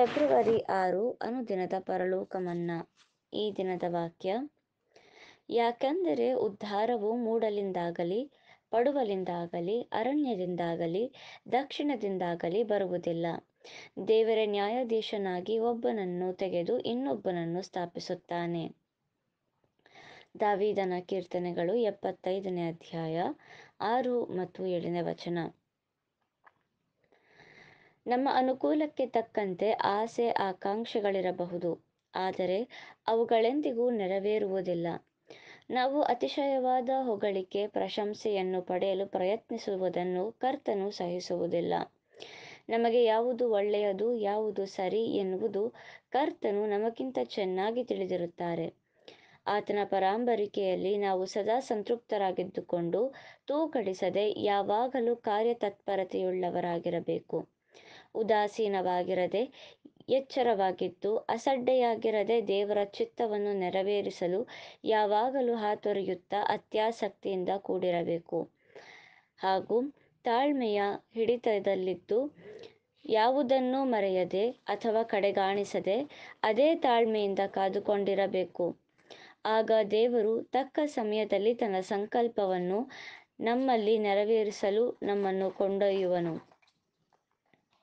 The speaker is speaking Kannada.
ಫೆಬ್ರವರಿ ಆರು ಅನುದಿನದ ಪರಲೋಕ ಈ ದಿನದ ವಾಕ್ಯ ಯಾಕೆಂದರೆ ಉದ್ಧಾರವು ಮೂಡಲಿಂದಾಗಲಿ ಪಡುವಲಿಂದಾಗಲಿ ಅರಣ್ಯದಿಂದಾಗಲಿ ದಕ್ಷಿಣದಿಂದಾಗಲಿ ಬರುವುದಿಲ್ಲ ದೇವರ ನ್ಯಾಯಾಧೀಶನಾಗಿ ಒಬ್ಬನನ್ನು ತೆಗೆದು ಇನ್ನೊಬ್ಬನನ್ನು ಸ್ಥಾಪಿಸುತ್ತಾನೆ ದಾವಿದನ ಕೀರ್ತನೆಗಳು ಎಪ್ಪತ್ತೈದನೇ ಅಧ್ಯಾಯ ಆರು ಮತ್ತು ಏಳನೇ ವಚನ ನಮ್ಮ ಅನುಕೂಲಕ್ಕೆ ತಕ್ಕಂತೆ ಆಸೆ ಆಕಾಂಕ್ಷೆಗಳಿರಬಹುದು ಆದರೆ ಅವುಗಳೆಂದಿಗೂ ನೆರವೇರುವುದಿಲ್ಲ ನಾವು ಅತಿಶಯವಾದ ಹೊಗಳಿಕೆ ಪ್ರಶಂಸೆಯನ್ನು ಪಡೆಯಲು ಪ್ರಯತ್ನಿಸುವುದನ್ನು ಕರ್ತನು ಸಹಿಸುವುದಿಲ್ಲ ನಮಗೆ ಯಾವುದು ಒಳ್ಳೆಯದು ಯಾವುದು ಸರಿ ಎನ್ನುವುದು ಕರ್ತನು ನಮಗಿಂತ ಚೆನ್ನಾಗಿ ತಿಳಿದಿರುತ್ತಾರೆ ಆತನ ಪರಾಂಬರಿಕೆಯಲ್ಲಿ ನಾವು ಸದಾ ಸಂತೃಪ್ತರಾಗಿದ್ದುಕೊಂಡು ತೂಕಡಿಸದೆ ಯಾವಾಗಲೂ ಕಾರ್ಯತತ್ಪರತೆಯುಳ್ಳವರಾಗಿರಬೇಕು ಉದಾಸೀನವಾಗಿರದೆ ಎಚ್ಚರವಾಗಿದ್ದು ಅಸಡ್ಡೆಯಾಗಿರದೆ ದೇವರ ಚಿತ್ತವನ್ನು ನೆರವೇರಿಸಲು ಯಾವಾಗಲೂ ಹಾತೊರೆಯುತ್ತಾ ಅತ್ಯಾಸಕ್ತಿಯಿಂದ ಕೂಡಿರಬೇಕು ಹಾಗೂ ತಾಳ್ಮೆಯ ಹಿಡಿತದಲ್ಲಿದ್ದು ಯಾವುದನ್ನೂ ಮರೆಯದೆ ಅಥವಾ ಕಡೆಗಾಣಿಸದೆ ಅದೇ ತಾಳ್ಮೆಯಿಂದ ಕಾದುಕೊಂಡಿರಬೇಕು ಆಗ ದೇವರು ತಕ್ಕ ಸಮಯದಲ್ಲಿ ತನ್ನ ಸಂಕಲ್ಪವನ್ನು ನಮ್ಮಲ್ಲಿ ನೆರವೇರಿಸಲು ನಮ್ಮನ್ನು ಕೊಂಡೊಯ್ಯುವನು